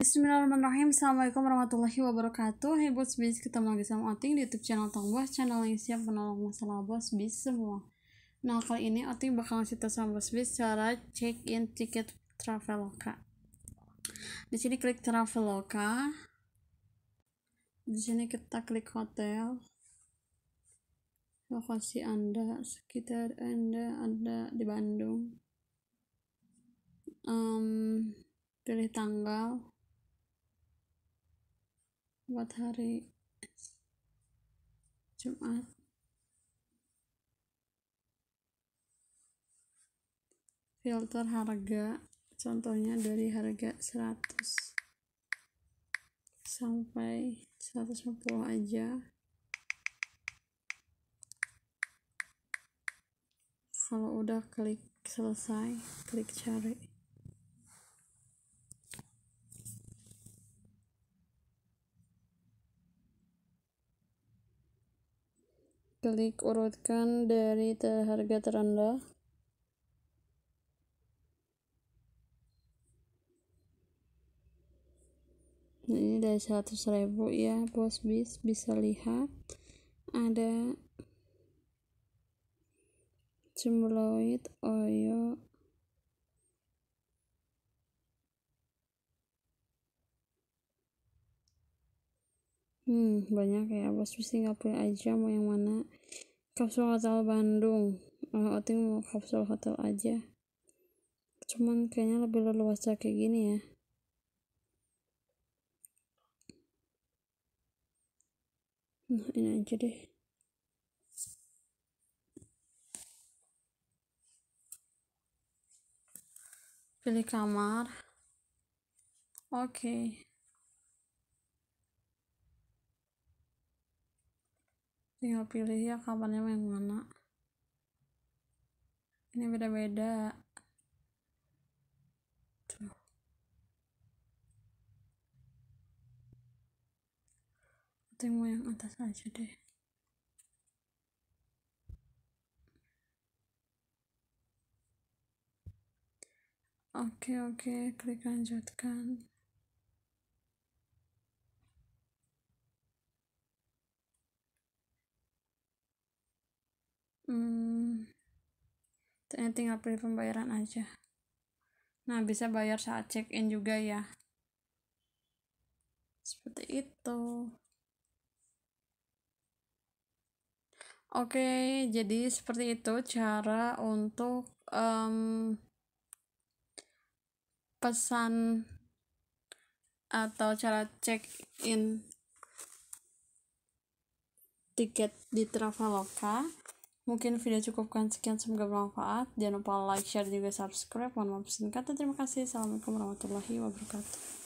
Bismillahirrahmanirrahim Assalamualaikum warahmatullahi wabarakatuh Hey Bos Bis, ketemu lagi sama Oting di YouTube channel Tong Bos Channel yang siap menolong masalah Bos Bis semua Nah kali ini Oting bakal ngasih tau sama Bos Bis cara check-in tiket Traveloka Di sini klik Traveloka Di sini kita klik hotel Lokasi Anda, sekitar Anda ada di Bandung um, Pilih tanggal buat hari Jumat filter harga contohnya dari harga 100 sampai 150 aja kalau udah klik selesai klik cari klik urutkan dari harga terendah nah ini dari 100.000 ya bos bis bisa lihat ada cemuloid oyo Hmm, banyak ya. Bos nggak punya aja mau yang mana. Kapsul Hotel Bandung. uh, Oting mau kapsul hotel aja. Cuman kayaknya lebih leluasa kayak gini ya. Nah, ini aja deh. Pilih kamar. Oke. Okay. tinggal pilih ya kapannya yang mana ini beda-beda tuh mau yang atas aja deh oke oke klik lanjutkan hmm, ini eh, tinggal pilih pembayaran aja nah bisa bayar saat check in juga ya seperti itu Oke, jadi seperti itu cara untuk um, pesan atau cara check in tiket di Traveloka. Mungkin video cukupkan sekian semoga bermanfaat. Jangan lupa like, share, juga subscribe. Mohon maaf singkat terima kasih. Assalamualaikum warahmatullahi wabarakatuh.